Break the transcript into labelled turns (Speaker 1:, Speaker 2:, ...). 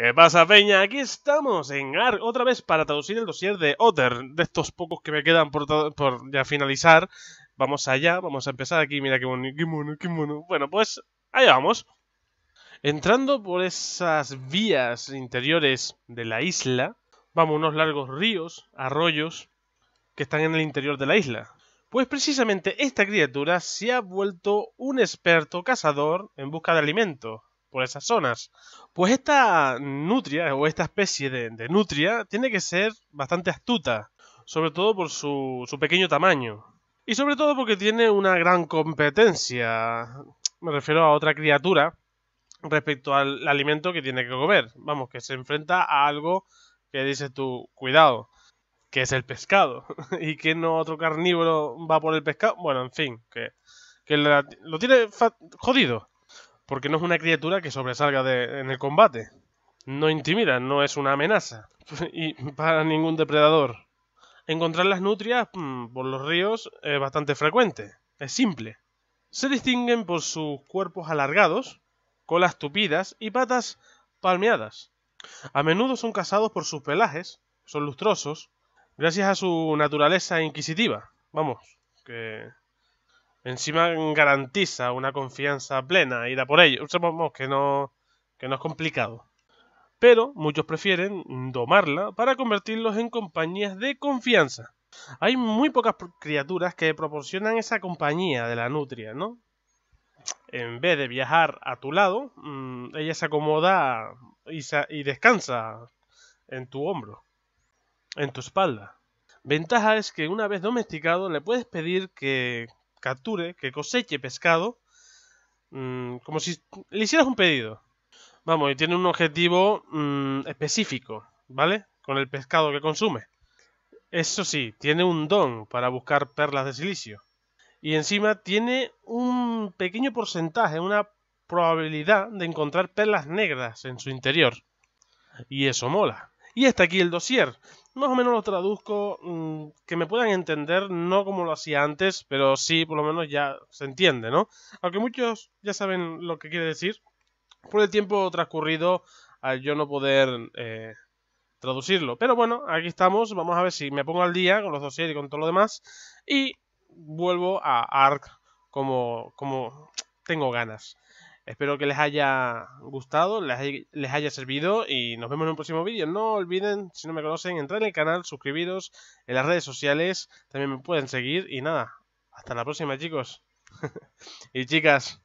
Speaker 1: ¿Qué pasa, Peña? Aquí estamos en ARC otra vez para traducir el dossier de Otter. De estos pocos que me quedan por, ya finalizar. Vamos allá, vamos a empezar aquí. Mira qué mono, qué mono, qué mono. Bueno, pues allá vamos. Entrando por esas vías interiores de la isla, vamos unos largos ríos, arroyos, que están en el interior de la isla. Pues precisamente esta criatura se ha vuelto un experto cazador en busca de alimento por esas zonas. Pues esta nutria o esta especie de, nutria tiene que ser bastante astuta, sobre todo por su, pequeño tamaño. Y sobre todo porque tiene una gran competencia, me refiero a otra criatura, respecto al alimento que tiene que comer. Vamos, que se enfrenta a algo que dices tú, cuidado, que es el pescado. y que no otro carnívoro va por el pescado. Bueno, en fin, que, lo tiene jodido porque no es una criatura que sobresalga en el combate. No intimida, no es una amenaza. y para ningún depredador. Encontrar las nutrias mm, por los ríos es bastante frecuente. Es simple. Se distinguen por sus cuerpos alargados, colas tupidas y patas palmeadas. A menudo son cazados por sus pelajes, son lustrosos, gracias a su naturaleza inquisitiva. Vamos, que Encima garantiza una confianza plena, ir a por ello. Supongamos que no, que no es complicado. Pero muchos prefieren domarla para convertirlos en compañías de confianza. Hay muy pocas criaturas que proporcionan esa compañía de la nutria, ¿no? En vez de viajar a tu lado, mm, ella se acomoda y descansa en tu hombro, en tu espalda. Ventaja es que una vez domesticado le puedes pedir que capture, que coseche pescado, mm, como si le hicieras un pedido. Vamos, y tiene un objetivo mm, específico, ¿vale? Con el pescado que consume. Eso sí, tiene un don para buscar perlas de silicio. Y encima tiene un pequeño porcentaje, una probabilidad de encontrar perlas negras en su interior. Y eso mola. Y está aquí el dossier. Más o menos lo traduzco mm, que me puedan entender, no como lo hacía antes, pero sí, por lo menos ya se entiende, ¿no? Aunque muchos ya saben lo que quiere decir, por el tiempo transcurrido al yo no poder eh, traducirlo. Pero bueno, aquí estamos, vamos a ver si me pongo al día con los dossiers y con todo lo demás, y vuelvo a ARC como, como tengo ganas. Espero que les haya gustado, les haya, servido y nos vemos en un próximo vídeo. No olviden, si no me conocen, entrar en el canal, suscribiros en las redes sociales, también me pueden seguir y nada, hasta la próxima chicos y chicas.